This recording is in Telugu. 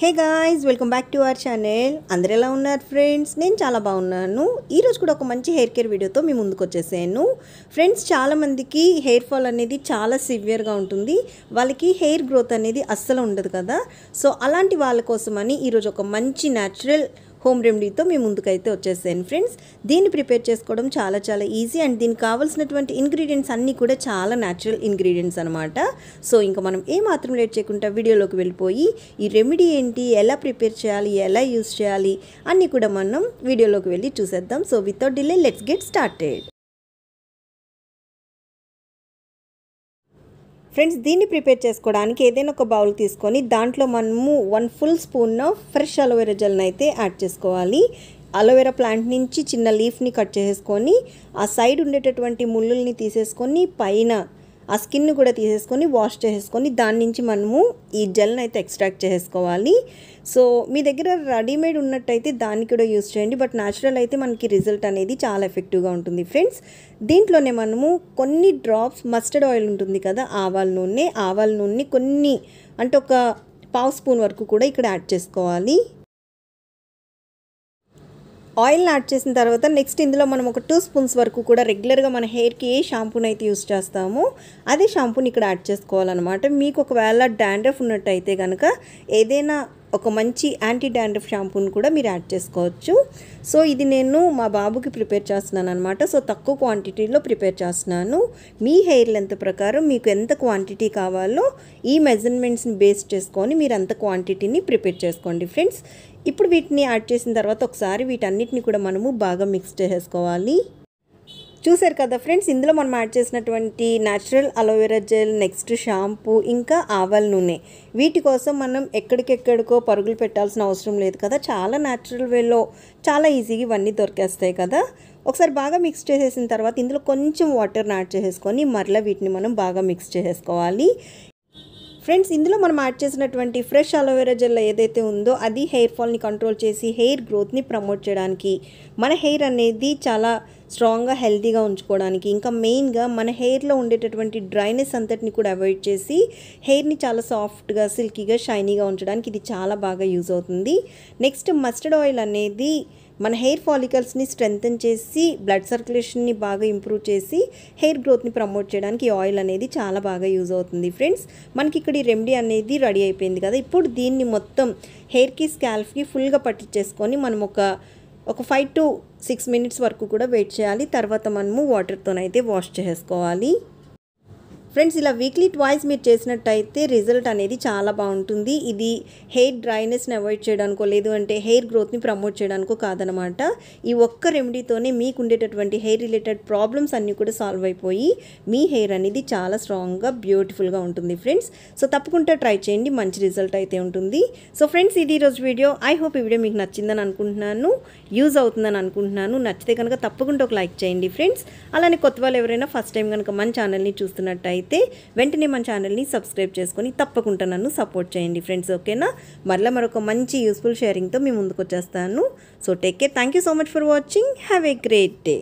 hey guys welcome back to our channel అందరు ఎలా ఉన్నారు ఫ్రెండ్స్ నేను చాలా బాగున్నాను ఈరోజు కూడా ఒక మంచి హెయిర్ కేర్ వీడియోతో మీ ముందుకు వచ్చేసాను ఫ్రెండ్స్ చాలామందికి హెయిర్ ఫాల్ అనేది చాలా సివియర్గా ఉంటుంది వాళ్ళకి హెయిర్ గ్రోత్ అనేది అస్సలు ఉండదు కదా సో అలాంటి వాళ్ళ కోసమని ఈరోజు ఒక మంచి న్యాచురల్ హోమ్ రెమెడీతో మీ ముందుకైతే వచ్చేసాను ఫ్రెండ్స్ దీన్ని ప్రిపేర్ చేసుకోవడం చాలా చాలా ఈజీ అండ్ దీనికి కావాల్సినటువంటి ఇంగ్రీడియంట్స్ అన్నీ కూడా చాలా న్యాచురల్ ఇంగ్రీడియంట్స్ అనమాట సో ఇంకా మనం ఏ మాత్రం లేట్ చేయకుండా వీడియోలోకి వెళ్ళిపోయి ఈ రెమెడీ ఏంటి ఎలా ప్రిపేర్ చేయాలి ఎలా యూస్ చేయాలి అన్నీ కూడా మనం వీడియోలోకి వెళ్ళి చూసేద్దాం so without delay let's get started friends దీన్ని ప్రిపేర్ చేసుకోవడానికి ఏదైనా ఒక బౌల్ తీసుకొని దాంట్లో మనము one full spoon fresh aloe vera జెల్ని అయితే యాడ్ చేసుకోవాలి అలోవెరా ప్లాంట్ నుంచి చిన్న లీఫ్ని కట్ చేసుకొని ఆ సైడ్ ఉండేటటువంటి ముళ్ళుల్ని తీసేసుకొని పైన ఆ స్కిన్ కూడా తీసేసుకొని వాష్ చేసేసుకొని దాని నుంచి మనము ఈ జెల్ని అయితే ఎక్స్ట్రాక్ట్ చేసేసుకోవాలి సో మీ దగ్గర రెడీమేడ్ ఉన్నట్టయితే దాన్ని కూడా యూస్ చేయండి బట్ న్యాచురల్ అయితే మనకి రిజల్ట్ అనేది చాలా ఎఫెక్టివ్గా ఉంటుంది ఫ్రెండ్స్ దీంట్లోనే మనము కొన్ని డ్రాప్స్ మస్టర్డ్ ఆయిల్ ఉంటుంది కదా ఆవాల నూనె ఆవాల నూనె కొన్ని అంటే ఒక పావు స్పూన్ వరకు కూడా ఇక్కడ యాడ్ చేసుకోవాలి ఆయిల్ని యాడ్ చేసిన తర్వాత నెక్స్ట్ ఇందులో మనం ఒక టూ స్పూన్స్ వరకు కూడా రెగ్యులర్గా మన హెయిర్కి ఏ షాంపూని అయితే యూస్ చేస్తామో అదే షాంపూని ఇక్కడ యాడ్ చేసుకోవాలన్నమాట మీకు ఒకవేళ డాండ్రఫ్ ఉన్నట్టయితే కనుక ఏదైనా ఒక మంచి యాంటీ డాండ్రఫ్ షాంపూని కూడా మీరు యాడ్ చేసుకోవచ్చు సో ఇది నేను మా బాబుకి ప్రిపేర్ చేస్తున్నాను అనమాట సో తక్కువ క్వాంటిటీలో ప్రిపేర్ చేస్తున్నాను మీ హెయిర్ లెంత్ ప్రకారం మీకు ఎంత క్వాంటిటీ కావాలో ఈ మెజర్మెంట్స్ని బేస్ చేసుకొని మీరు అంత క్వాంటిటీని ప్రిపేర్ చేసుకోండి ఫ్రెండ్స్ ఇప్పుడు వీటిని యాడ్ చేసిన తర్వాత ఒకసారి వీటన్నిటిని కూడా మనము బాగా మిక్స్ చేసేసుకోవాలి చూసారు కదా ఫ్రెండ్స్ ఇందులో మనం యాడ్ చేసినటువంటి natural aloe vera gel next shampoo ఇంకా ఆవాల నూనె వీటి కోసం మనం ఎక్కడికెక్కడికో పరుగులు పెట్టాల్సిన అవసరం లేదు కదా చాలా న్యాచురల్ వేలో చాలా ఈజీగా ఇవన్నీ దొరికేస్తాయి కదా ఒకసారి బాగా మిక్స్ చేసేసిన తర్వాత ఇందులో కొంచెం వాటర్ని యాడ్ చేసేసుకొని మరలా వీటిని మనం బాగా మిక్స్ చేసేసుకోవాలి ఫ్రెండ్స్ ఇందులో మనం యాడ్ చేసినటువంటి ఫ్రెష్ అలోవెరా జెల్ ఏదైతే ఉందో అది హెయిర్ ఫాల్ని కంట్రోల్ చేసి హెయిర్ గ్రోత్ని ప్రమోట్ చేయడానికి మన హెయిర్ అనేది చాలా స్ట్రాంగ్గా హెల్తీగా ఉంచుకోవడానికి ఇంకా మెయిన్గా మన హెయిర్లో ఉండేటటువంటి డ్రైనెస్ అంతటిని కూడా అవాయిడ్ చేసి హెయిర్ని చాలా సాఫ్ట్గా సిల్కీగా షైనీగా ఉంచడానికి ఇది చాలా బాగా యూజ్ అవుతుంది నెక్స్ట్ మస్టర్డ్ ఆయిల్ అనేది మన హెయిర్ ఫాలికల్స్ని స్ట్రెంగ్తన్ చేసి బ్లడ్ సర్క్యులేషన్ని బాగా ఇంప్రూవ్ చేసి హెయిర్ గ్రోత్ని ప్రమోట్ చేయడానికి ఈ ఆయిల్ అనేది చాలా బాగా యూజ్ అవుతుంది ఫ్రెండ్స్ మనకి ఇక్కడ ఈ రెమెడీ అనేది రెడీ అయిపోయింది కదా ఇప్పుడు దీన్ని మొత్తం హెయిర్కి స్కాల్ఫ్కి ఫుల్గా పట్టించేసుకొని మనం ఒక ఒక ఫైవ్ టు సిక్స్ మినిట్స్ వరకు కూడా వెయిట్ చేయాలి తర్వాత మనము వాటర్తోనైతే వాష్ చేసుకోవాలి ఫ్రెండ్స్ ఇలా వీక్లీ ట్వైస్ మీరు చేసినట్టయితే రిజల్ట్ అనేది చాలా బాగుంటుంది ఇది హెయిర్ డ్రైనెస్ని అవాయిడ్ చేయడానికో లేదు అంటే హెయిర్ గ్రోత్ని ప్రమోట్ చేయడానికో కాదనమాట ఈ ఒక్క రెమెడీతోనే మీకు ఉండేటటువంటి హెయిర్ రిలేటెడ్ ప్రాబ్లమ్స్ అన్నీ కూడా సాల్వ్ అయిపోయి మీ హెయిర్ అనేది చాలా స్ట్రాంగ్గా బ్యూటిఫుల్గా ఉంటుంది ఫ్రెండ్స్ సో తప్పకుండా ట్రై చేయండి మంచి రిజల్ట్ అయితే ఉంటుంది సో ఫ్రెండ్స్ ఇది ఈరోజు వీడియో ఐ హోప్ ఈ వీడియో మీకు నచ్చిందని అనుకుంటున్నాను యూజ్ అవుతుందని అనుకుంటున్నాను నచ్చితే కనుక తప్పకుండా ఒక లైక్ చేయండి ఫ్రెండ్స్ అలానే కొత్త వాళ్ళు ఎవరైనా ఫస్ట్ టైం కనుక మన ఛానల్ని చూస్తున్నట్టయితే నచ్చినట్లయితే వెంటనే మన ఛానల్ని సబ్స్క్రైబ్ చేసుకొని తప్పకుండా నన్ను సపోర్ట్ చేయండి ఫ్రెండ్స్ ఓకేనా మరలా మరొక మంచి యూస్ఫుల్ షేరింగ్తో మీ ముందుకు వచ్చేస్తాను so take care thank you so much for watching have a great day